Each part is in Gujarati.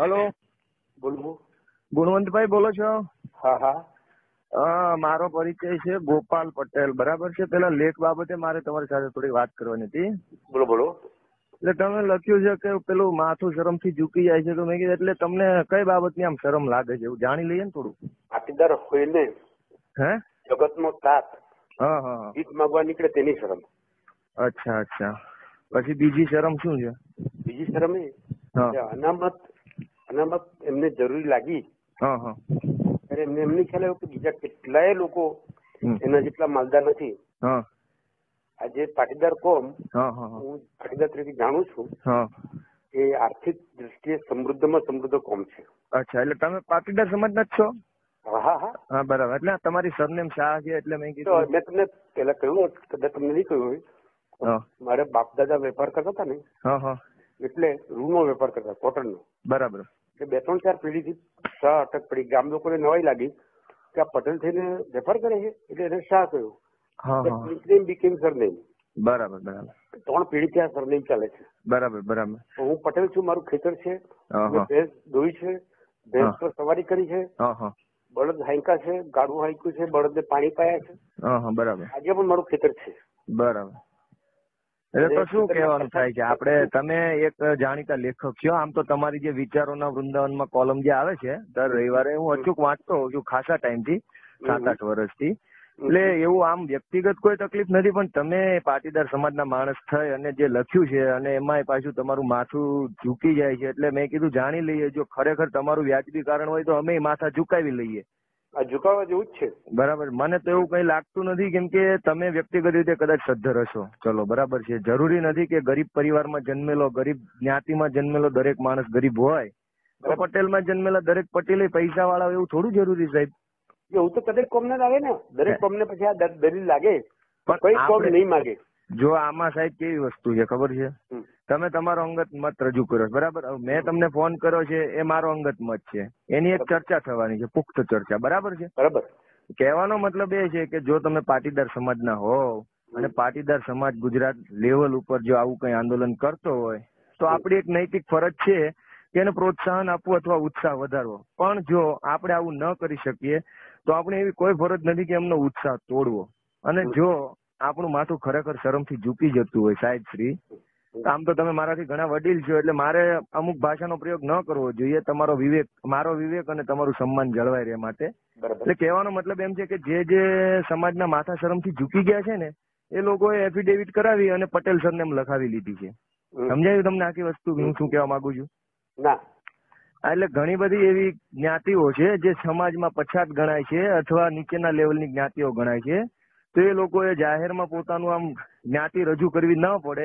હેલો બોલો ગુણવંતભાઈ બોલો છો હા હા મારો પરિચય છે ગોપાલ પટેલ બરાબર છે પેલા લેખ બાબતે મારે તમારી સાથે થોડી વાત કરવાની હતી બોલો બોલો એટલે તમે લખ્યું છે કે પેલું માથું શરમથી ઝૂકી જાય છે તો મેં કીધું એટલે તમને કઈ બાબતની આમ શરમ લાગે છે એવું જાણી લઈએ ને થોડું પાટીદાર હોય ને હે જગત નો તાત હા હા ગીત માંગવા નીકળે તેની શરમ અચ્છા અચ્છા પછી બીજી શરમ શું છે બીજી શરમ એ અનામત અનામત એમને જરૂરી લાગી ત્યારે એમને એમને ખ્યાલ આવ્યો કે બીજા કેટલાય લોકો એના જેટલા માલદાર નથી આજે પાટીદાર કોમ હું પાટીદાર તરીકે જાણું છું એ આર્થિક દ્રષ્ટિએ સમૃદ્ધમાં સમૃદ્ધ કોમ છે અચ્છા એટલે તમે પાટીદાર સમાજના જ છો હા હા બરાબર એટલે તમારી સરનેમ શાહ છે એટલે મેં કીધું મેં તમને પેલા કહ્યું કદાચ તમને નહીં કહ્યું હોય મારે બાપ દાદા વેપાર કરતા હતા ને એટલે રૂ નો વેપાર કરતા કોટન નો બરાબર એટલે બે ત્રણ ચાર પેઢીથી શા અટક પડી ગામ લોકોને નવાઈ લાગી કે આ પટેલ થઈને રેફર કરે છે એટલે એને શાહ કહ્યું નિકનેમ બીકેમ સરનેમ બરાબર બરાબર ત્રણ પેઢી ત્યાં સરનેમ ચાલે છે બરાબર બરાબર હું પટેલ છું મારું ખેતર છે ભેંસ દોઈ છે ભેંસ પર સવારી કરી છે બળદ હાંકા છે ગાડું હાંક્યું છે બળદ ને પાણી પાયા છે બરાબર આજે પણ મારું ખેતર છે બરાબર એટલે તો શું કહેવાનું થાય છે આપણે તમે એક જાણીતા લેખક છો આમ તો તમારી જે વિચારોના વૃંદાવનમાં કોલમ જે આવે છે દર રવિવારે હું અચૂક વાંચતો હોઉં છું ખાસા ટાઈમથી સાત આઠ વર્ષથી એટલે એવું આમ વ્યક્તિગત કોઈ તકલીફ નથી પણ તમે પાટીદાર સમાજના માણસ થઈ અને જે લખ્યું છે અને એમાંય પાછું તમારું માથું ઝૂકી જાય છે એટલે મેં કીધું જાણી લઈએ જો ખરેખર તમારું વ્યાજબી કારણ હોય તો અમે માથા ઝુકાવી લઈએ આ ઝુકાવા જેવું જ છે બરાબર મને તો એવું કઈ લાગતું નથી કેમ કે તમે વ્યક્તિગત રીતે કદાચ સદ્ધર હશો ચલો બરાબર છે જરૂરી નથી કે ગરીબ પરિવારમાં જન્મેલો ગરીબ જ્ઞાતિમાં જન્મેલો દરેક માણસ ગરીબ હોય પટેલમાં જન્મેલા દરેક પટેલ પૈસા વાળા એવું થોડું જરૂરી સાહેબ એવું તો દરેક કોમને જ આવે ને દરેક કોમને પછી આ દલીલ લાગે પણ કોઈ કોમ નહીં માગે જો આમાં સાહેબ કેવી વસ્તુ છે ખબર છે તમે તમારો અંગત મત રજૂ કર્યો બરાબર મેં તમને ફોન કર્યો છે એ મારો અંગત મત છે એની એક ચર્ચા થવાની છે પુખ્ત ચર્ચા બરાબર છે બરાબર કહેવાનો મતલબ એ છે કે જો તમે પાટીદાર સમાજના હો અને પાટીદાર સમાજ ગુજરાત લેવલ ઉપર જો આવું કઈ આંદોલન કરતો હોય તો આપણી એક નૈતિક ફરજ છે કે એને પ્રોત્સાહન આપવું અથવા ઉત્સાહ વધારવો પણ જો આપણે આવું ન કરી શકીએ તો આપણે એવી કોઈ ફરજ નથી કે એમનો ઉત્સાહ તોડવો અને જો આપણું માથું ખરેખર શરમથી ઝૂકી જતું હોય સાહેબ શ્રી આમ તો તમે મારાથી ઘણા વડીલ છો એટલે મારે અમુક ભાષાનો પ્રયોગ ન કરવો જોઈએ તમારો વિવેક મારો વિવેક અને તમારું સન્માન જળવાઈ રહે માટે એટલે કહેવાનો મતલબ એમ છે કે જે જે સમાજના માથા શરમથી ઝૂકી ગયા છે ને એ લોકોએ એફિડેવિટ કરાવી અને પટેલ સરને એમ લખાવી લીધી છે સમજાયું તમને આખી વસ્તુ હું શું કહેવા માંગુ છું ના એટલે ઘણી બધી એવી જ્ઞાતિઓ છે જે સમાજમાં પછાત ગણાય છે અથવા નીચેના લેવલની જ્ઞાતિઓ ગણાય છે તો એ લોકોએ જાહેરમાં પોતાનું આમ જ્ઞાતિ રજૂ કરવી ન પડે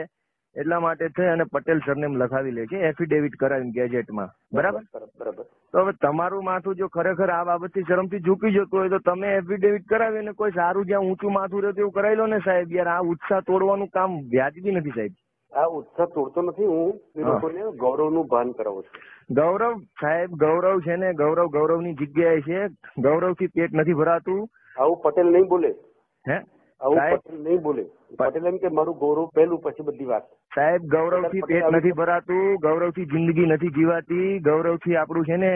એટલા માટે થઈ અને પટેલ સરનેમ લખાવી લે છે એફિડેવિટ કરાવી ગેજેટમાં બરાબર બરાબર તો હવે તમારું માથું જો ખરેખર આ બાબતથી શરમથી ઝૂકી જતું હોય તો તમે એફિડેવિટ કરાવી અને કોઈ સારું જ્યાં ઊંચું માથું રહેતું એવું કરાવી લો ને સાહેબ યાર આ ઉત્સાહ તોડવાનું કામ વ્યાજબી નથી સાહેબ આ ઉત્સાહ તોડતો નથી હું એ લોકોને ગૌરવનું ભાન કરાવું છું ગૌરવ સાહેબ ગૌરવ છે ને ગૌરવ ગૌરવની જગ્યાએ છે ગૌરવથી પેટ નથી ભરાતું આવું પટેલ નહીં બોલે સાહેબ ગૌરવ પેટ નથી ભરાતું ગૌરવ જિંદગી નથી જીવાતી ગૌરવ આપણું છે ને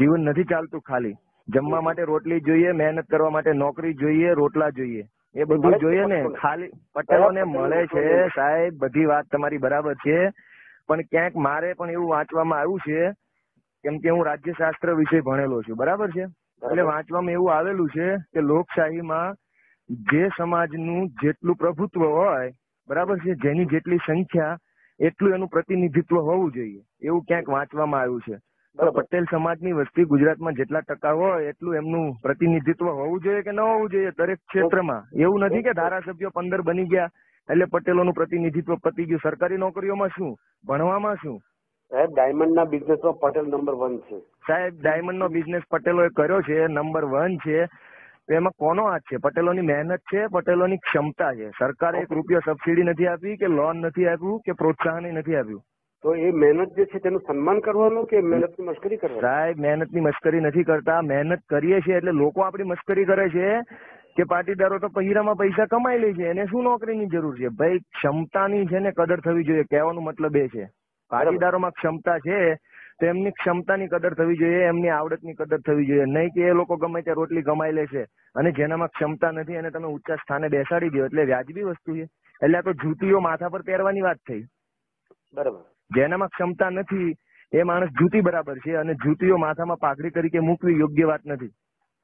જીવન નથી ચાલતું ખાલી જમવા માટે રોટલી જોઈએ મહેનત કરવા માટે નોકરી જોઈએ રોટલા જોઈએ એ બધું જોઈએ ને ખાલી ને મળે છે સાહેબ બધી વાત તમારી બરાબર છે પણ ક્યાંક મારે પણ એવું વાંચવામાં આવ્યું છે કેમ કે હું રાજ્યશાસ્ત્ર વિશે ભણેલો છું બરાબર છે એટલે વાંચવામાં એવું આવેલું છે કે લોકશાહીમાં જે સમાજનું જેટલું પ્રભુત્વ હોય બરાબર છે જેની જેટલી સંખ્યા એટલું એનું પ્રતિનિધિત્વ હોવું જોઈએ એવું ક્યાંક વાંચવામાં આવ્યું છે પટેલ સમાજની વસ્તી ગુજરાતમાં જેટલા ટકા હોય એટલું એમનું પ્રતિનિધિત્વ હોવું જોઈએ કે ન હોવું જોઈએ દરેક ક્ષેત્રમાં એવું નથી કે ધારાસભ્યો પંદર બની ગયા એટલે પટેલોનું પ્રતિનિધિત્વ પતી ગયું સરકારી નોકરીઓમાં શું ભણવામાં શું સાહેબ ડાયમંડ ના બિઝનેસ પટેલ નંબર વન છે સાહેબ ડાયમંડ નો બિઝનેસ પટેલો કર્યો છે નંબર વન છે એમાં કોનો હાથ છે પટેલોની મહેનત છે પટેલોની ક્ષમતા છે સરકારે એક રૂપિયો સબસિડી નથી આપી કે લોન નથી આપ્યું કે પ્રોત્સાહન નથી આપ્યું તો એ મહેનત જે છે તેનું સન્માન કરવાનું કે મહેનતની મશ્કરી કરવાની સાહેબ મહેનતની મશ્કરી નથી કરતા મહેનત કરીએ છીએ એટલે લોકો આપણી મશ્કરી કરે છે કે પાટીદારો તો પહેરામાં પૈસા કમાઈ લે છે એને શું નોકરીની જરૂર છે ભાઈ ક્ષમતાની છે ને કદર થવી જોઈએ કહેવાનો મતલબ એ છે પાટીદારોમાં ક્ષમતા છે તો એમની ક્ષમતાની કદર થવી જોઈએ એમની આવડતની કદર થવી જોઈએ નહીં કે એ લોકો ગમે ત્યાં રોટલી કમાઈ લે છે અને જેનામાં ક્ષમતા નથી એને તમે ઊંચા સ્થાને બેસાડી દો એટલે વ્યાજબી વસ્તુ છે એટલે આ તો જૂતીઓ માથા પર પહેરવાની વાત થઈ બરાબર જેનામાં ક્ષમતા નથી એ માણસ જૂતી બરાબર છે અને જૂતીઓ માથામાં પાઘડી તરીકે મૂકવી યોગ્ય વાત નથી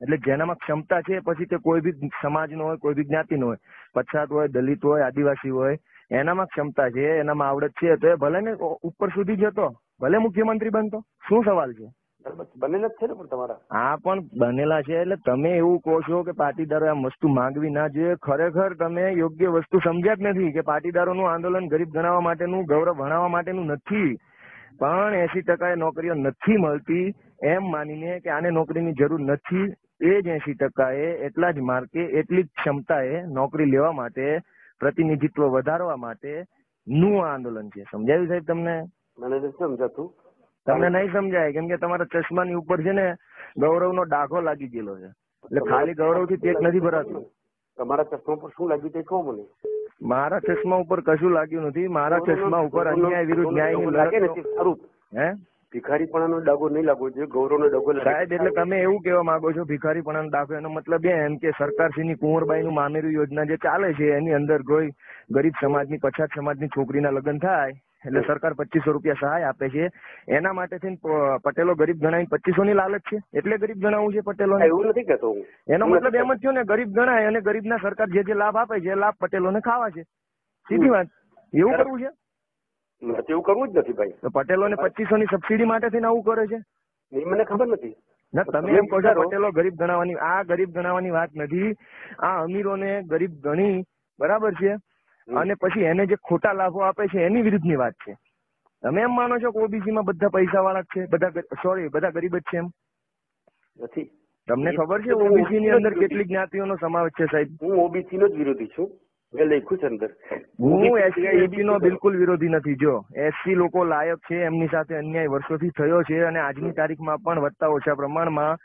એટલે જેનામાં ક્ષમતા છે પછી તે કોઈ ભી સમાજ નો હોય કોઈ ભી જ્ઞાતિ નો હોય પછાત હોય દલિત હોય આદિવાસી હોય એનામાં ક્ષમતા છે એનામાં આવડત છે તો એ ભલે ને ઉપર સુધી જતો ભલે મુખ્યમંત્રી બનતો શું સવાલ છે બનેલા છે ને પણ તમારા હા પણ બનેલા છે એટલે તમે એવું કહો છો કે પાટીદારો આ વસ્તુ માંગવી ના જોઈએ ખરેખર તમે યોગ્ય વસ્તુ સમજ્યા જ નથી કે પાટીદારોનું આંદોલન ગરીબ ગણાવવા માટેનું ગૌરવ ભણાવવા માટેનું નથી પણ એસી ટકા નોકરીઓ નથી મળતી એમ માનીને કે આને નોકરીની જરૂર નથી એ જ એસી એ એટલા જ માર્કે એટલી જ ક્ષમતા એ નોકરી લેવા માટે પ્રતિનિધિત્વ વધારવા માટે નું આંદોલન છે સમજાયું સાહેબ તમને મને નથી સમજાતું તમને નહીં સમજાય કેમ કે તમારા ચશ્મા ની ઉપર છે ને ગૌરવ નો ડાઘો લાગી ગયેલો છે એટલે ખાલી ગૌરવથી પેટ નથી ભરાતું તમારા ચશ્મા પર શું લાગ્યું તે કહો મને મારા ચશ્મા ઉપર કશું લાગ્યું નથી મારા ચશ્મા ઉપર અન્યાય વિરુદ્ધ ન્યાય લાગે નથી સારું હે ભિખારીપણાનો ડાગો નહીં લાગવો જોઈએ ગૌરવનો ડાગો સાહેબ એટલે તમે એવું કહેવા માંગો છો ભિખારીપણાનો ડાગો એનો મતલબ એમ કે સરકારશ્રીની નું મામેરું યોજના જે ચાલે છે એની અંદર કોઈ ગરીબ સમાજની પછાત સમાજની છોકરીના લગ્ન થાય એટલે સરકાર પચીસો રૂપિયા સહાય આપે છે એના માટે થઈને પટેલો ગરીબ ગણાય પચીસો ની લાલચ છે એટલે ગરીબ ગણાવું છે પટેલો એવું નથી કેતો એનો મતલબ એમ જ થયો ને ગરીબ ગણાય અને ગરીબ ના સરકાર જે જે લાભ આપે છે એ લાભ પટેલોને ખાવા છે સીધી વાત એવું કરવું છે એવું કરવું જ નથી ભાઈ પટેલો ને પચીસો ની સબસિડી માટે થઈને આવું કરે છે મને ખબર નથી ના તમે એમ કહો છો પટેલો ગરીબ ગણાવાની આ ગરીબ ગણાવાની વાત નથી આ અમીરો ને ગરીબ ગણી બરાબર છે અને પછી એને જે ખોટા લાભો આપે છે એની વિરુદ્ધ ની વાત છે તમે એમ માનો છો કે ઓબીસી માં બધા પૈસા વાળા છે બધા સોરી બધા ગરીબ જ છે એમ નથી તમને ખબર છે ઓબીસી ની અંદર કેટલી જ્ઞાતિઓનો સમાવેશ છે સાહેબ હું ઓબીસી નો જ વિરોધી છું મેં અંદર હું એસસી નો બિલકુલ વિરોધી નથી જો એસસી લોકો લાયક છે એમની સાથે અન્યાય વર્ષોથી થયો છે અને આજની તારીખમાં પણ વધતા ઓછા પ્રમાણમાં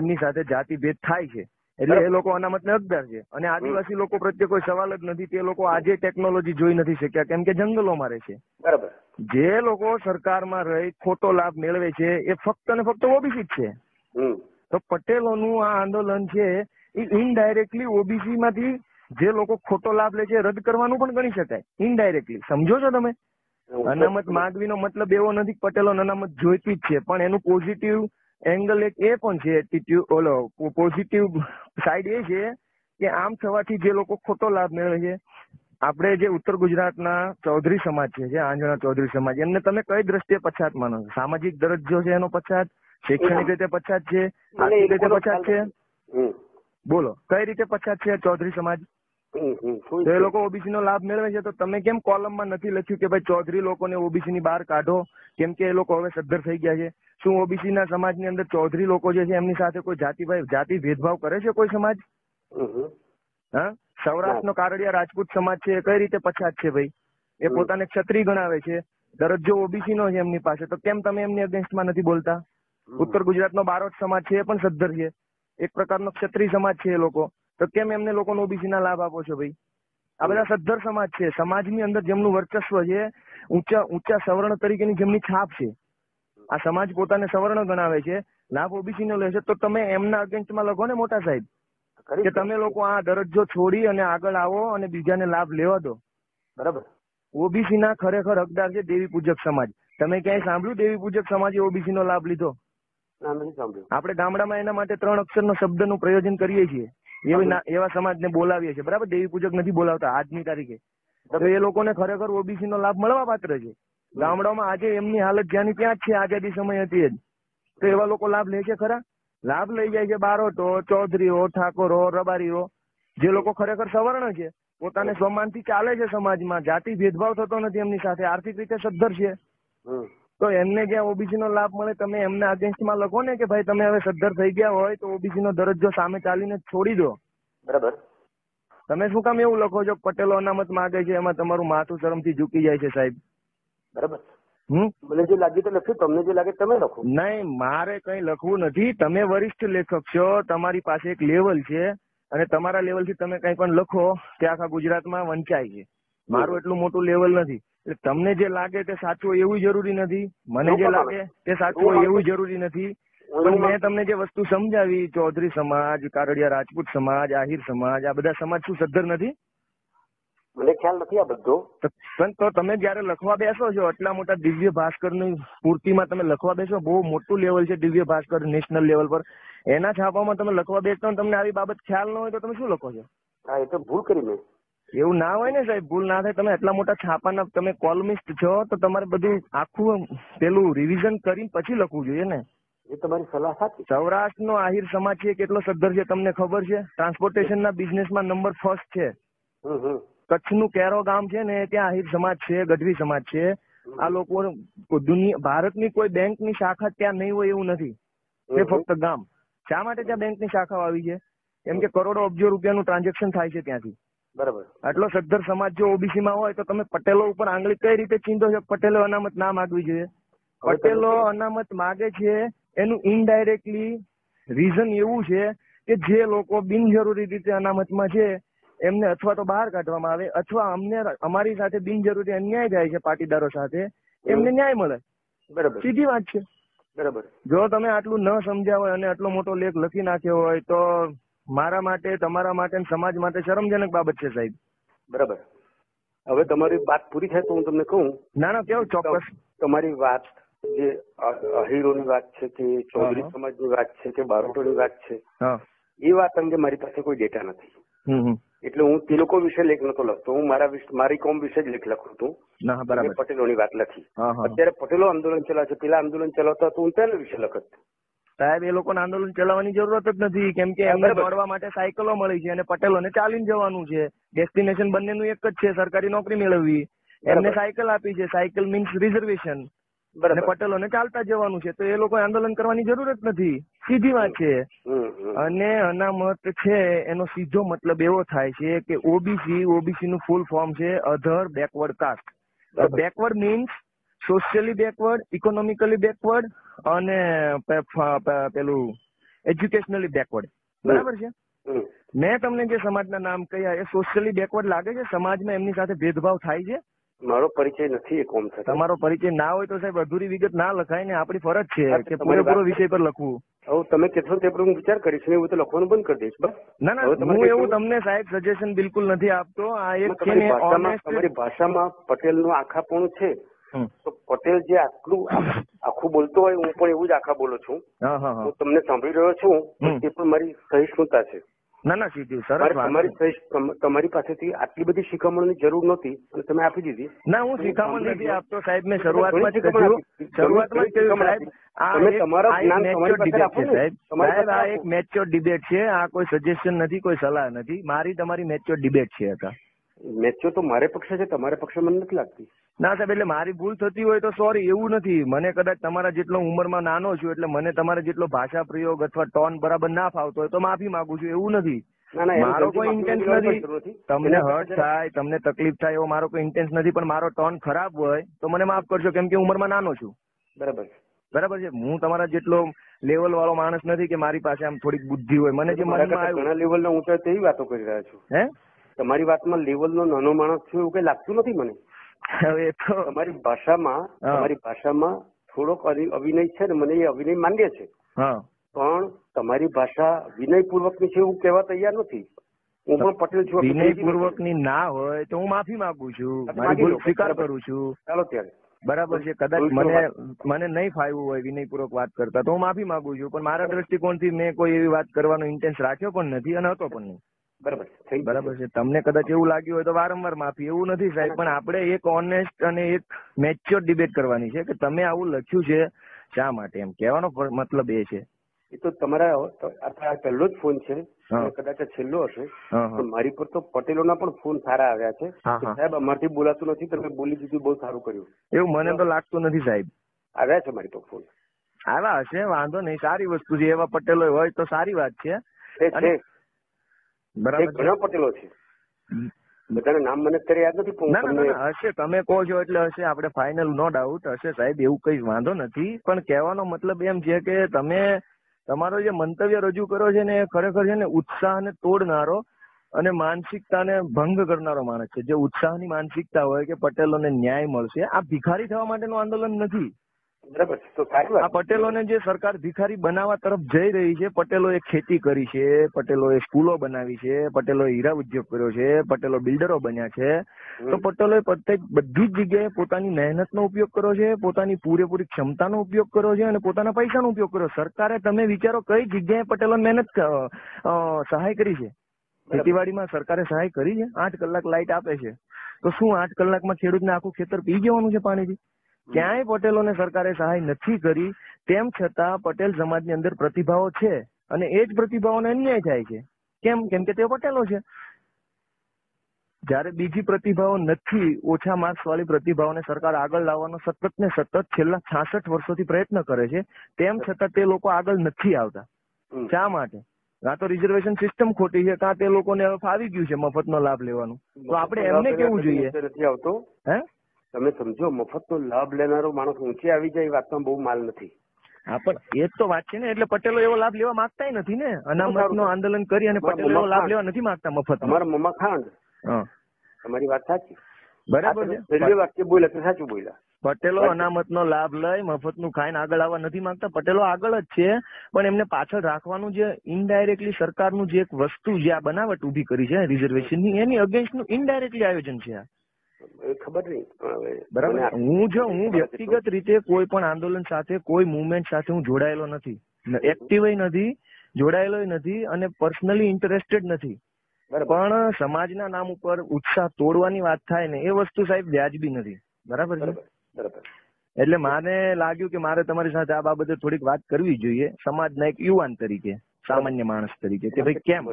એમની સાથે જાતિભેદ થાય છે એટલે એ લોકો અનામત અનામતને હકદાર છે અને આદિવાસી લોકો પ્રત્યે કોઈ સવાલ જ નથી તે લોકો આજે ટેકનોલોજી જોઈ નથી શક્યા કેમ કે જંગલોમાં રહે છે બરાબર જે લોકો સરકારમાં રહી ખોટો લાભ મેળવે છે એ ફક્ત ને ફક્ત ઓબીસી જ છે તો પટેલોનું આ આંદોલન છે એ ઇનડાયરેક્ટલી ઓબીસી માંથી જે લોકો ખોટો લાભ લે છે રદ કરવાનું પણ ગણી શકાય ઇનડાયરેક્ટલી સમજો છો તમે અનામત માગવીનો મતલબ એવો નથી પટેલો અનામત જોઈતી જ છે પણ એનું પોઝિટિવ એંગલ એક એ પણ છે ઓલો પોઝિટિવ સાઈડ એ છે કે આમ થવાથી જે લોકો ખોટો લાભ મેળવે છે આપણે જે ઉત્તર ગુજરાતના ચૌધરી સમાજ છે જે આંજણા ચૌધરી સમાજ એમને તમે કઈ દ્રષ્ટિએ પછાત માનો છો સામાજિક દરજ્જો છે એનો પછાત શૈક્ષણિક રીતે પછાત છે આર્થિક રીતે પછાત છે બોલો કઈ રીતે પછાત છે ચૌધરી સમાજ તો એ લોકો ઓબીસી નો લાભ મેળવે છે તો તમે કેમ કોલમમાં નથી લખ્યું કે ભાઈ ચૌધરી લોકોને ઓબીસી ની બહાર કાઢો કેમ કે એ લોકો હવે સદ્ધર થઈ ગયા છે શું ઓબીસી ના સમાજ ની અંદર ચૌધરી લોકો જે છે એમની સાથે કોઈ જાતિભાઈ જાતિ ભેદભાવ કરે છે કોઈ સમાજ હા નો કારડિયા રાજપૂત સમાજ છે એ કઈ રીતે પછાત છે ભાઈ એ પોતાને ક્ષત્રિય ગણાવે છે દરજ્જો ઓબીસી નો છે એમની પાસે તો કેમ તમે એમની અગેન્સ્ટમાં નથી બોલતા ઉત્તર ગુજરાતનો બારોટ સમાજ છે એ પણ સદ્ધર છે એક પ્રકારનો ક્ષત્રિય સમાજ છે એ લોકો તો કેમ એમને લોકોને ઓબીસી ના લાભ આપો છો ભાઈ આ બધા સદ્ધર સમાજ છે સમાજની અંદર જેમનું વર્ચસ્વ છે ઊંચા ઊંચા સવર્ણ તરીકેની જેમની છાપ છે આ સમાજ પોતાને સવર્ણ ગણાવે છે લાભ ઓબીસી નો લે છે તો તમે એમના અગેન્સ્ટમાં લખો ને મોટા સાહેબ કે તમે લોકો આ દરજ્જો છોડી અને આગળ આવો અને બીજાને લાભ લેવા દો બરાબર ઓબીસી ના ખરેખર હકદાર છે દેવી પૂજક સમાજ તમે ક્યાંય સાંભળ્યું દેવી પૂજક સમાજે ઓબીસી નો લાભ લીધો આપણે ગામડામાં એના માટે ત્રણ અક્ષર નો શબ્દ નું પ્રયોજન કરીએ છીએ એવી એવા સમાજને બોલાવીએ છીએ બરાબર દેવી પૂજક નથી બોલાવતા આજની તારીખે તો એ લોકોને ખરેખર ઓબીસી નો લાભ મળવા પાત્ર છે ગામડાઓમાં આજે એમની હાલત જ્યાંની ત્યાં જ છે આઝાદી સમય હતી જ તો એવા લોકો લાભ લે છે ખરા લાભ લઈ જાય છે બારોટો ચૌધરીઓ ઠાકોરો રબારીઓ જે લોકો ખરેખર સવર્ણ છે પોતાને થી ચાલે છે સમાજમાં જાતિ ભેદભાવ થતો નથી એમની સાથે આર્થિક રીતે સદ્ધર છે તો એમને જ્યાં ઓબીસી નો લાભ મળે તમે એમના અગેન્સ્ટમાં લખો ને કે ભાઈ તમે હવે સદ્ધર થઈ ગયા હોય તો ઓબીસી નો દરજ્જો સામે ચાલીને છોડી દો બરાબર તમે શું કામ એવું લખો છો પટેલો અનામત માંગે છે એમાં તમારું માથું શરમ થી ઝૂકી જાય છે સાહેબ બરાબર મને જે લાગે તો લખ્યું તમને જે લાગે તમે લખો નહીં મારે કઈ લખવું નથી તમે વરિષ્ઠ લેખક છો તમારી પાસે એક લેવલ છે અને તમારા લેવલથી તમે કઈ પણ લખો કે આખા ગુજરાતમાં વંચાય છે મારું એટલું મોટું લેવલ નથી એટલે તમને જે લાગે તે સાચું એવું જરૂરી નથી મને જે લાગે તે સાચું એવું જરૂરી નથી પણ મેં તમને જે વસ્તુ સમજાવી ચૌધરી સમાજ કારડિયા રાજપૂત સમાજ આહિર સમાજ આ બધા સમાજ શું સદ્ધર નથી મને ખ્યાલ નથી આ બધો પણ તો તમે જયારે લખવા બેસો છો એટલા મોટા દિવ્ય ભાસ્કર ની પૂર્તિમાં તમે લખવા બેસો બહુ મોટું લેવલ છે દિવ્ય ભાસ્કર નેશનલ લેવલ પર એના છાપામાં તમે લખવા બેસતો તમને આવી બાબત ખ્યાલ ન હોય તો તમે શું લખો છો હા એ તો ભૂલ કરી મેં એવું ના હોય ને સાહેબ ભૂલ ના થાય તમે એટલા મોટા છાપાના તમે કોલમિસ્ટ છો તો તમારે બધું આખું પેલું રિવિઝન કરીને પછી લખવું જોઈએ ને એ તમારી સલાહ સાચી સૌરાષ્ટ્રનો આહિર સમાજ છે કેટલો સદ્ધર છે તમને ખબર છે ટ્રાન્સપોર્ટેશન ના બિઝનેસ માં નંબર ફર્સ્ટ છે કચ્છ નું કેરો ગામ છે ને ત્યાં આહિર સમાજ છે ગઢવી સમાજ છે આ લોકો દુનિયા ભારતની કોઈ બેંક ની શાખા ત્યાં નહીં હોય એવું નથી એ ફક્ત ગામ શા માટે ત્યાં બેંક ની શાખા આવી છે કેમ કે કરોડો અબજો નું ટ્રાન્ઝેક્શન થાય છે ત્યાંથી બરાબર આટલો સદ્ધર સમાજ જો ઓબીસી માં હોય તો તમે પટેલો ઉપર આંગળી કઈ રીતે ચીંધો છો પટેલો અનામત ના માગવી જોઈએ પટેલો અનામત માગે છે એનું ઇનડાયરેક્ટલી રીઝન એવું છે કે જે લોકો બિનજરૂરી રીતે અનામતમાં છે એમને અથવા તો બહાર કાઢવામાં આવે અથવા અમને અમારી સાથે બિનજરૂરી અન્યાય થાય છે પાટીદારો સાથે એમને ન્યાય મળે બરાબર સીધી વાત છે બરાબર જો તમે આટલું ન સમજ્યા હોય અને આટલો મોટો લેખ લખી નાખ્યો હોય તો મારા માટે તમારા માટે સમાજ માટે શરમજનક બાબત છે સાહેબ બરાબર હવે તમારી વાત પૂરી થાય તો હું તમને કહું ના ના કેવું ચોક્કસ તમારી વાત જે અહીરોની વાત છે કે ચૌધરી ની વાત છે કે બારોટોની વાત છે એ વાત અંગે મારી પાસે કોઈ ડેટા નથી એટલે હું તે લોકો વિશે લેખ નતો લખતો હું મારા મારી કોમ વિશે જ લેખ લખું પટેલો ની વાત લખી અત્યારે પટેલો આંદોલન ચલાવે છે પેલા આંદોલન ચલાવતા તો હું તેના વિશે લખત સાહેબ એ લોકોને આંદોલન ચલાવવાની જરૂરત જ નથી કેમ કે એમને દોડવા માટે સાયકલો મળી છે અને પટેલોને ચાલીને જવાનું છે ડેસ્ટિનેશન બંનેનું એક જ છે સરકારી નોકરી મેળવવી એમને સાયકલ આપી છે સાયકલ મીન્સ રિઝર્વેશન અને પટેલોને ચાલતા જવાનું છે તો એ લોકો આંદોલન કરવાની જરૂર જ નથી સીધી વાત છે અને અનામત છે એનો સીધો મતલબ એવો થાય છે કે ઓબીસી ઓબીસી નું ફૂલ ફોર્મ છે other backward caste backward means socially backward economically backward અને પેલું એજ્યુકેશનલી બેકવર્ડ બરાબર છે મેં તમને જે સમાજના નામ કહ્યા એ સોશિયલી બેકવર્ડ લાગે છે સમાજમાં એમની સાથે ભેદભાવ થાય છે મારો પરિચય નથી એ કોમ સાથે તમારો પરિચય ના હોય તો સાહેબ અધૂરી વિગત ના લખાય ને આપણી ફરજ છે કે પૂરેપૂરો વિષય પર લખવું હવે તમે કેટલો તે પર હું વિચાર કરીશ ને એવું તો લખવાનું બંધ કરી દઈશ બસ ના ના હું એવું તમને સાહેબ સજેશન બિલકુલ નથી આપતો આ એક છે ને તમારી ભાષામાં પટેલનું આખાપણું છે તો પટેલ જે આટલું આખું બોલતો હોય હું પણ એવું જ આખા બોલું છું હું તમને સાંભળી રહ્યો છું એ પણ મારી સહિષ્ણુતા છે ના ના સીધું સર તમારી તમારી પાસેથી આટલી બધી શિખામણની જરૂર નથી તમે આપી દીધી ના હું શિખામણ નથી આપતો સાહેબ મેં શરૂઆતમાં જ કહ્યું શરૂઆતમાં જ કહ્યું સાહેબ તમે તમારા જ્ઞાન તમારી પાસે આપો સાહેબ સાહેબ આ એક મેચ્યોર ડિબેટ છે આ કોઈ સજેશન નથી કોઈ સલાહ નથી મારી તમારી મેચ્યોર ડિબેટ છે હતા મેચો તો મારે પક્ષે છે તમારે પક્ષે મને નથી લાગતી ના સાહેબ એટલે મારી ભૂલ થતી હોય તો સોરી એવું નથી મને કદાચ તમારા જેટલો ઉંમરમાં નાનો છું એટલે મને તમારા જેટલો ભાષા પ્રયોગ અથવા ટોન બરાબર ના ફાવતો હોય તો માફી માંગુ છું એવું નથી મારો કોઈ ઇન્ટેન્સ નથી તમને હર્ટ થાય તમને તકલીફ થાય એવો મારો કોઈ ઇન્ટેન્સ નથી પણ મારો ટોન ખરાબ હોય તો મને માફ કરજો કેમ કે ઉંમરમાં નાનો છું બરાબર બરાબર છે હું તમારા જેટલો લેવલ વાળો માણસ નથી કે મારી પાસે આમ થોડીક બુદ્ધિ હોય મને જે મનમાં આવ્યું ઘણા લેવલ નો હું તેવી વાતો કરી રહ્યા છું હે તમારી વાતમાં લેવલનો નાનો માણસ છું એવું કઈ લાગતું નથી મને હવે તો તમારી ભાષામાં તમારી ભાષામાં થોડોક અવિનય છે ને મને એ અવિનય માન્ય છે પણ તમારી ભાષા વિનયપૂર્વકની છે એવું કહેવા તૈયાર નથી હું પણ પટેલ છું ની ના હોય તો હું માફી માંગુ છું મારી ભૂલ સ્વીકાર કરું છું ચાલો ત્યારે બરાબર છે કદાચ મને મને નહીં ફાવ્યું હોય વિનયપૂર્વક વાત કરતા તો હું માફી માંગુ છું પણ મારા દ્રષ્ટિકોણથી મેં કોઈ એવી વાત કરવાનો ઇન્ટેન્સ રાખ્યો પણ નથી અને હતો પણ નહીં બરાબર છે તમને કદાચ એવું લાગ્યું હોય તો વારંવાર માફી એવું નથી સાહેબ પણ આપણે એક ઓનેસ્ટ અને એક મેચ્યોર ડિબેટ કરવાની છે કે તમે આવું લખ્યું છે શા માટે એમ કહેવાનો મતલબ એ છે એ તો તમારા પહેલો જ ફોન છે કદાચ છેલ્લો હશે મારી પર તો પટેલોના પણ ફોન સારા આવ્યા છે સાહેબ અમારથી બોલાતું નથી તમે બોલી દીધું બહુ સારું કર્યું એવું મને તો લાગતું નથી સાહેબ આવ્યા છે મારી તો ફોન આવ્યા હશે વાંધો નહીં સારી વસ્તુ છે એવા પટેલો હોય તો સારી વાત છે તમે કહો છો એટલે હશે આપણે ફાઇનલ નો હશે સાહેબ એવું કઈ વાંધો નથી પણ કહેવાનો મતલબ એમ છે કે તમે તમારો જે મંતવ્ય રજૂ કર્યો છે ને એ ખરેખર છે ને ઉત્સાહ ને તોડનારો અને માનસિકતાને ભંગ કરનારો માણસ છે જે ઉત્સાહની માનસિકતા હોય કે પટેલોને ન્યાય મળશે આ ભિખારી થવા માટેનું આંદોલન નથી પટેલો ને જે સરકાર ભિખારી બનાવવા તરફ જઈ રહી છે પટેલો એ ખેતી કરી છે પટેલો એ સ્કૂલો બનાવી છે પટેલો હીરા ઉદ્યોગ કર્યો છે પટેલો બિલ્ડરો બન્યા છે તો પટેલોએ પ્રત્યેક બધી જ જગ્યાએ પોતાની મહેનતનો ઉપયોગ કર્યો છે પોતાની પૂરેપૂરી ક્ષમતાનો ઉપયોગ કર્યો છે અને પોતાના પૈસાનો ઉપયોગ કર્યો સરકારે તમે વિચારો કઈ જગ્યાએ પટેલો મહેનત સહાય કરી છે ખેતીવાડીમાં સરકારે સહાય કરી છે આઠ કલાક લાઇટ આપે છે તો શું આઠ કલાકમાં ખેડૂતને આખું ખેતર પી જવાનું છે પાણીથી ક્યાંય પટેલોને સરકારે સહાય નથી કરી તેમ છતાં પટેલ સમાજની અંદર પ્રતિભાવો છે અને એ જ પ્રતિભાઓને અન્યાય થાય છે કેમ કેમ કે તે પટેલો છે જ્યારે બીજી પ્રતિભાઓ નથી ઓછા માર્ક્સ વાળી પ્રતિભાઓને સરકાર આગળ લાવવાનો સતત ને સતત છેલ્લા છાસઠ વર્ષોથી પ્રયત્ન કરે છે તેમ છતાં તે લોકો આગળ નથી આવતા શા માટે કાં તો રિઝર્વેશન સિસ્ટમ ખોટી છે કાં તે લોકોને હવે ફાવી ગયું છે મફતનો લાભ લેવાનું તો આપણે એમને કેવું જોઈએ હે તમે સમજો મફત મફતનો લાભ લેનારો માણસ ઊંચે આવી જાય વાતમાં બહુ માલ નથી હા પણ એ તો વાત છે ને એટલે પટેલો એવો લાભ લેવા માંગતા નથી ને અનામત નો આંદોલન કરી અને પટેલો એવો લાભ લેવા નથી માંગતા મફત અમારા મમ્મા ખાંડ તમારી વાત સાચી બરાબર છે રેલવે વાક્ય બોલ્યા તો સાચું બોલ્યા પટેલો અનામત નો લાભ લઈ મફત નું ખાઈને આગળ આવવા નથી માંગતા પટેલો આગળ જ છે પણ એમને પાછળ રાખવાનું જે ઇનડાયરેક્ટલી સરકારનું જે એક વસ્તુ જે આ બનાવટ ઉભી કરી છે રિઝર્વેશન ની એની અગેન્સ્ટ નું ઇનડાયરેક્ટલી આયોજન છે આ ખબર નહીં બરાબર હું જો હું વ્યક્તિગત રીતે કોઈ પણ આંદોલન સાથે કોઈ મુવમેન્ટ સાથે હું જોડાયેલો નથી એક્ટિવ નથી જોડાયેલો નથી અને પર્સનલી ઇન્ટરેસ્ટેડ નથી પણ સમાજના નામ ઉપર ઉત્સાહ તોડવાની વાત થાય ને એ વસ્તુ સાહેબ વ્યાજબી નથી બરાબર છે એટલે મને લાગ્યું કે મારે તમારી સાથે આ બાબતે થોડીક વાત કરવી જોઈએ સમાજના એક યુવાન તરીકે સામાન્ય માણસ તરીકે કે ભાઈ કેમ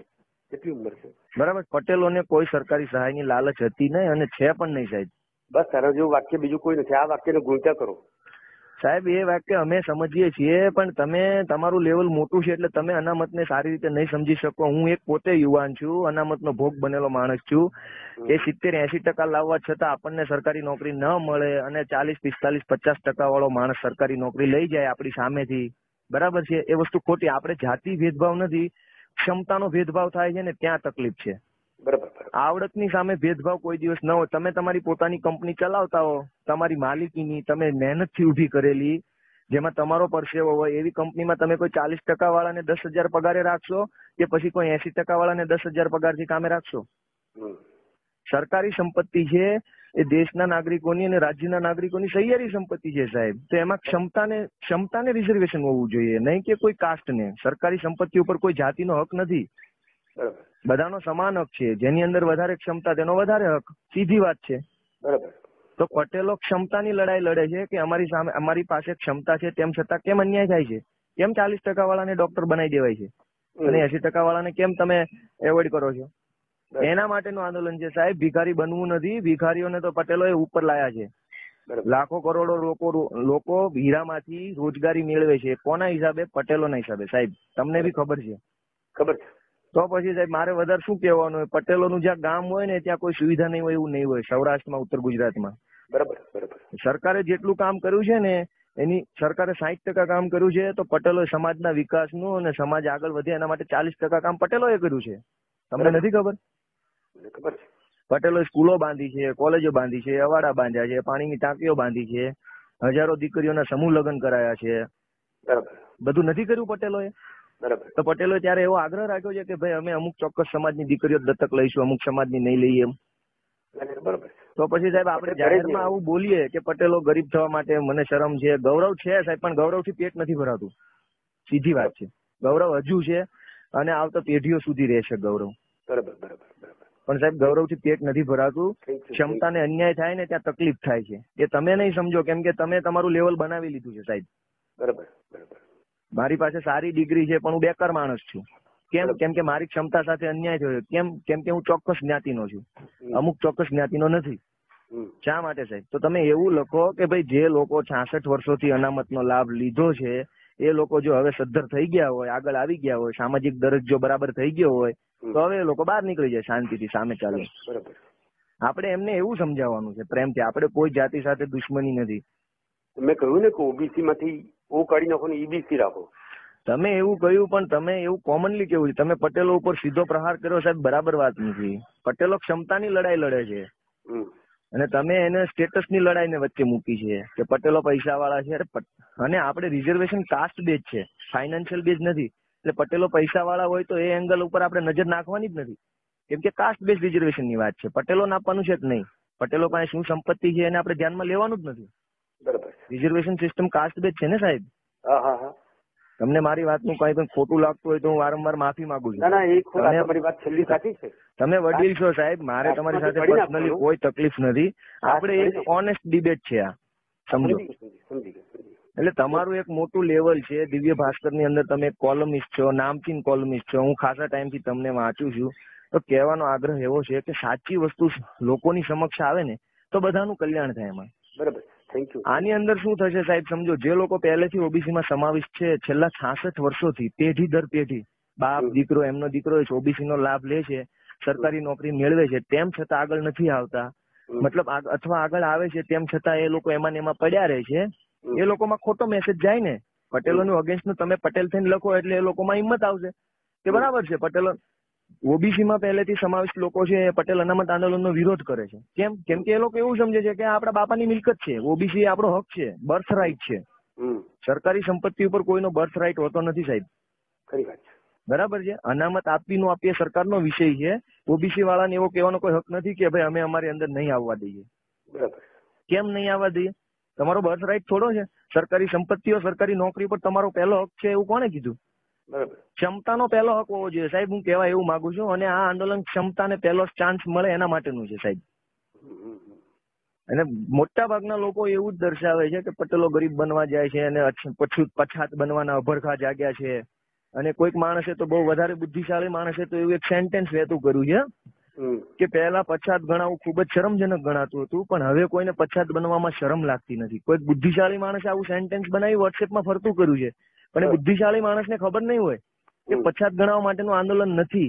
કેટલી ઉંમર છે બરાબર પટેલોને કોઈ સરકારી સહાયની લાલચ હતી નહીં અને છે પણ નહીં સાહેબ બસ તારા જેવું વાક્ય બીજું કોઈ નથી આ વાક્યને ગુણતા કરો સાહેબ એ વાક્ય અમે સમજીએ છીએ પણ તમે તમારું લેવલ મોટું છે એટલે તમે અનામતને સારી રીતે નહીં સમજી શકો હું એક પોતે યુવાન છું અનામતનો ભોગ બનેલો માણસ છું એ સિત્તેર એસી ટકા લાવવા છતાં આપણને સરકારી નોકરી ન મળે અને ચાલીસ પિસ્તાલીસ પચાસ ટકા વાળો માણસ સરકારી નોકરી લઈ જાય આપણી સામેથી બરાબર છે એ વસ્તુ ખોટી આપણે જાતિ ભેદભાવ નથી ક્ષમતાનો ભેદભાવ થાય છે ને ત્યાં તકલીફ છે બરાબર આવડતની સામે ભેદભાવ કોઈ દિવસ ન હોય તમે તમારી પોતાની કંપની ચલાવતા હો તમારી માલિકીની તમે મહેનત થી ઉભી કરેલી જેમાં તમારો પરસેવો હોય એવી કંપનીમાં તમે કોઈ ચાલીસ ટકા વાળાને દસ હજાર પગારે રાખશો કે પછી કોઈ એસી ટકા વાળાને દસ હજાર પગારથી કામે રાખશો સરકારી સંપત્તિ છે એ દેશના નાગરિકોની અને રાજ્યના નાગરિકોની સહિયારી સંપત્તિ છે સાહેબ તો એમાં ક્ષમતાને ક્ષમતાને રિઝર્વેશન હોવું જોઈએ નહીં કે કોઈ કાસ્ટને સરકારી સંપત્તિ ઉપર કોઈ જાતિનો હક નથી બધાનો સમાન હક છે જેની અંદર વધારે ક્ષમતા તેનો વધારે હક સીધી વાત છે બરાબર તો પટેલો ક્ષમતાની લડાઈ લડે છે કે અમારી સામે અમારી પાસે ક્ષમતા છે તેમ છતાં કેમ અન્યાય થાય છે કેમ ચાલીસ ટકા વાળાને ડોક્ટર બનાવી દેવાય છે અને એસી ટકા વાળાને કેમ તમે એવોઇડ કરો છો એના માટેનું આંદોલન છે સાહેબ ભિખારી બનવું નથી ભિખારીઓને તો પટેલો એ ઉપર લાયા છે લાખો કરોડો લોકો લોકો હીરામાંથી રોજગારી મેળવે છે કોના હિસાબે પટેલોના હિસાબે સાહેબ તમને બી ખબર છે ખબર છે તો પછી સાહેબ મારે વધારે શું કહેવાનું હોય પટેલોનું જ્યાં ગામ હોય ને ત્યાં કોઈ સુવિધા નહીં હોય એવું નહીં હોય સૌરાષ્ટ્રમાં ઉત્તર ગુજરાતમાં બરાબર બરાબર સરકારે જેટલું કામ કર્યું છે ને એની સરકારે સાહીઠ ટકા કામ કર્યું છે તો પટેલો સમાજના વિકાસનું અને સમાજ આગળ વધે એના માટે ચાલીસ ટકા કામ પટેલોએ કર્યું છે તમને નથી ખબર પટેલો સ્કૂલો બાંધી છે કોલેજો બાંધી છે અવાડા બાંધ્યા છે પાણીની ટાંકીઓ બાંધી છે હજારો દીકરીઓના સમૂહ લગ્ન કરાયા છે બધું નથી કર્યું પટેલોએ બરાબર તો પટેલો ત્યારે એવો આગ્રહ રાખ્યો છે કે ભાઈ અમે અમુક ચોક્કસ સમાજની દીકરીઓ દત્તક લઈશું અમુક સમાજની નહીં લઈએ એમ બરાબર તો પછી સાહેબ આપણે જાહેરમાં આવું બોલીએ કે પટેલો ગરીબ થવા માટે મને શરમ છે ગૌરવ છે સાહેબ પણ ગૌરવથી પેટ નથી ભરાતું સીધી વાત છે ગૌરવ હજુ છે અને આવતા પેઢીઓ સુધી રહેશે ગૌરવ બરાબર બરાબર પણ સાહેબ ગૌરવથી પેટ નથી ભરાતું ક્ષમતાને અન્યાય થાય ને ત્યાં તકલીફ થાય છે એ તમે નહીં સમજો કેમ કે તમે તમારું લેવલ બનાવી લીધું છે સાહેબ બરાબર મારી પાસે સારી ડિગ્રી છે પણ હું બેકાર માણસ છું કેમ કેમ કે મારી ક્ષમતા સાથે અન્યાય થયો કેમ કેમ કે હું ચોક્કસ જ્ઞાતિનો છું અમુક ચોક્કસ જ્ઞાતિનો નથી શા માટે સાહેબ તો તમે એવું લખો કે ભાઈ જે લોકો છાસઠ વર્ષોથી અનામતનો લાભ લીધો છે એ લોકો જો હવે સદ્ધર થઈ ગયા હોય આગળ આવી ગયા હોય સામાજિક દરજ્જો બરાબર થઈ ગયો હોય તો હવે એ લોકો બહાર નીકળી જાય શાંતિથી સામે ચાલે આપણે એમને એવું સમજાવવાનું છે પ્રેમથી આપણે કોઈ જાતિ સાથે દુશ્મની નથી મેં કહ્યું ને કે ઓબીસી માંથી ઓ કાઢી નાખો ને ઈબીસી e રાખો તમે એવું કહ્યું પણ તમે એવું કોમનલી કેવું છે તમે પટેલો ઉપર સીધો પ્રહાર કર્યો સાહેબ બરાબર વાત નથી પટેલો ક્ષમતાની લડાઈ લડે છે અને તમે એને સ્ટેટસની ને વચ્ચે મૂકી છે કે પટેલો પૈસા વાળા છે અને આપણે રિઝર્વેશન કાસ્ટ બેઝ છે ફાઇનાન્શિયલ બેઝ નથી એટલે પટેલો પૈસા વાળા હોય તો એ એંગલ ઉપર આપણે નજર નાખવાની જ નથી કેમ કે કાસ્ટ બેઝ રિઝર્વેશન ની વાત છે પટેલો નાપવાનું છે જ નહીં પટેલો પાસે શું સંપત્તિ છે એને આપણે ધ્યાનમાં લેવાનું જ નથી બરાબર રિઝર્વેશન સિસ્ટમ કાસ્ટ બેઝ છે ને સાહેબ તમને મારી વાતનું કઈ પણ ખોટું લાગતું હોય તો હું વારંવાર માફી માંગુ છું તમે વડીલ છો સાહેબ મારે તમારી સાથે પર્સનલી કોઈ તકલીફ નથી આપણે એક ઓનેસ્ટ ડિબેટ છે આ સમજો એટલે તમારું એક મોટું લેવલ છે દિવ્ય ભાસ્કર ની અંદર તમે કોલમિસ્ટ છો નામચીન કોલમિસ્ટ છો હું ખાસા ટાઈમ થી તમને વાંચું છું તો કહેવાનો આગ્રહ એવો છે કે સાચી વસ્તુ લોકોની સમક્ષ આવે ને તો બધાનું કલ્યાણ થાય એમાં બરાબર થેન્ક યુ આની અંદર શું થશે સાહેબ સમજો જે લોકો પહેલેથી ઓબીસી માં સમાવિષ્ટ છે છેલ્લા છાસઠ વર્ષોથી પેઢી દર પેઢી બાપ દીકરો એમનો દીકરો ઓબીસી નો લાભ લે છે સરકારી નોકરી મેળવે છે તેમ છતાં આગળ નથી આવતા મતલબ અથવા આગળ આવે છે તેમ છતાં એ લોકો એમાં ને એમાં પડ્યા રહે છે એ લોકોમાં ખોટો મેસેજ જાય ને પટેલો નું અગેન્સ્ટ નું તમે પટેલ થઈને લખો એટલે એ લોકોમાં હિંમત આવશે કે બરાબર છે પટેલો ઓબીસીમાં પહેલેથી સમાવિષ્ટ લોકો છે પટેલ અનામત આંદોલન નો વિરોધ કરે છે કેમ કેમ કે એ લોકો એવું સમજે છે કે આપણા બાપાની મિલકત છે ઓબીસી આપણો હક છે બર્થ રાઇટ છે સરકારી સંપત્તિ ઉપર કોઈનો બર્થ રાઇટ હોતો નથી સાહેબ બરાબર છે અનામત આપવી નો આપીએ સરકાર નો વિષય છે ઓબીસી વાળાને એવો કહેવાનો કોઈ હક નથી કે ભાઈ અમે અમારી અંદર નહીં આવવા દઈએ બરાબર કેમ નહીં આવવા દઈએ તમારો બર્થ રાઈટ થોડો છે સરકારી સંપત્તિઓ સરકારી નોકરી પર તમારો પહેલો હક છે એવું કોને કીધું ક્ષમતાનો પહેલો હક હોવો જોઈએ સાહેબ હું કહેવા એવું માંગુ છું અને આ આંદોલન ક્ષમતાને પહેલો ચાન્સ મળે એના માટેનું છે સાહેબ અને મોટા ભાગના લોકો એવું જ દર્શાવે છે કે પટેલો ગરીબ બનવા જાય છે અને પછી પછાત બનવાના અભરખા જાગ્યા છે અને કોઈક માણસે તો બહુ વધારે બુદ્ધિશાળી માણસે તો એવું એક સેન્ટેન્સ વહેતું કર્યું છે કે પહેલા પછાત ગણાવું ખૂબ જ શરમજનક ગણાતું હતું પણ હવે કોઈને પછાત બનવામાં શરમ લાગતી નથી કોઈક બુદ્ધિશાળી માણસ આવું સેન્ટેન્સ બનાવી વોટ્સએપમાં ફરતું કર્યું છે પણ એ બુદ્ધિશાળી માણસને ખબર નહીં હોય કે પછાત ગણાવવા માટેનું આંદોલન નથી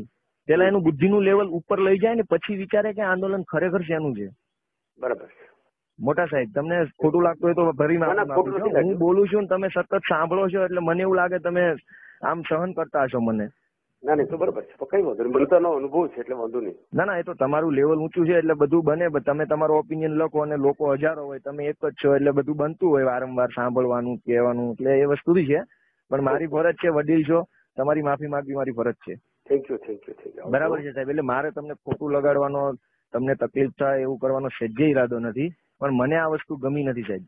પેલા એનું બુદ્ધિનું લેવલ ઉપર લઈ જાય ને પછી વિચારે કે આંદોલન ખરેખર શેનું છે બરાબર મોટા સાહેબ તમને ખોટું લાગતું હોય તો ભરી હું બોલું છું તમે સતત સાંભળો છો એટલે મને એવું લાગે તમે આમ સહન કરતા હશો મને ના નહીં તો બરોબર છે કઈ વાંધો નહીં મને અનુભવ છે એટલે વાંધો નહીં ના ના એ તો તમારું લેવલ ઊંચું છે એટલે બધું બને તમે તમારો ઓપિનિયન લખો અને લોકો હજારો હોય તમે એક જ છો એટલે બધું બનતું હોય વારંવાર સાંભળવાનું કહેવાનું એટલે એ વસ્તુ બી છે પણ મારી ફરજ છે વડીલ છો તમારી માફી માંગવી મારી ફરજ છે thank you thank you thank you બરાબર છે સાહેબ એટલે મારે તમને ખોટું લગાડવાનો તમને તકલીફ થાય એવું કરવાનો સજ્જ ઈરાદો નથી પણ મને આ વસ્તુ ગમી નથી સાહેબ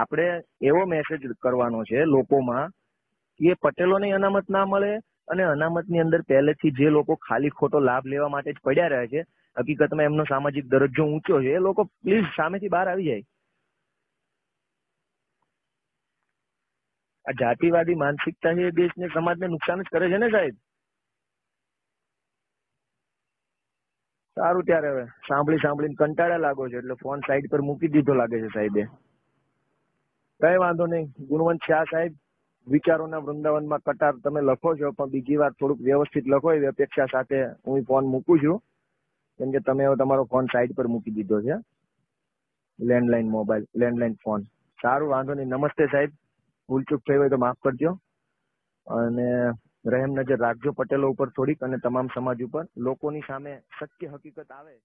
આપણે એવો મેસેજ કરવાનો છે લોકોમાં એ ને અનામત ના મળે અને અનામત ની અંદર પહેલેથી જે લોકો ખાલી ખોટો લાભ લેવા માટે જ પડ્યા રહે છે હકીકતમાં એમનો સામાજિક દરજ્જો ઊંચો છે એ લોકો પ્લીઝ સામેથી બહાર આવી જાય આ જાતિવાદી માનસિકતા છે એ દેશને સમાજને નુકસાન જ કરે છે ને સાહેબ સારું ત્યારે હવે સાંભળી સાંભળીને કંટાળા લાગો છે એટલે ફોન સાઈડ પર મૂકી દીધો લાગે છે સાહેબે કઈ વાંધો નહીં ગુણવંત શાહ સાહેબ વિચારોના વૃંદાવનમાં કટાર તમે લખો છો પણ બીજી વાર થોડુંક વ્યવસ્થિત લખો એવી અપેક્ષા સાથે હું ફોન મૂકું છું કેમ કે તમે તમારો ફોન સાઈડ પર મૂકી દીધો છે લેન્ડલાઈન મોબાઈલ લેન્ડલાઈન ફોન સારું વાંધો નહીં નમસ્તે સાહેબ ભૂલચૂક થઈ હોય તો માફ કરજો અને રહેમ નજર રાખજો પટેલો ઉપર થોડીક અને તમામ સમાજ ઉપર લોકોની સામે સત્ય હકીકત આવે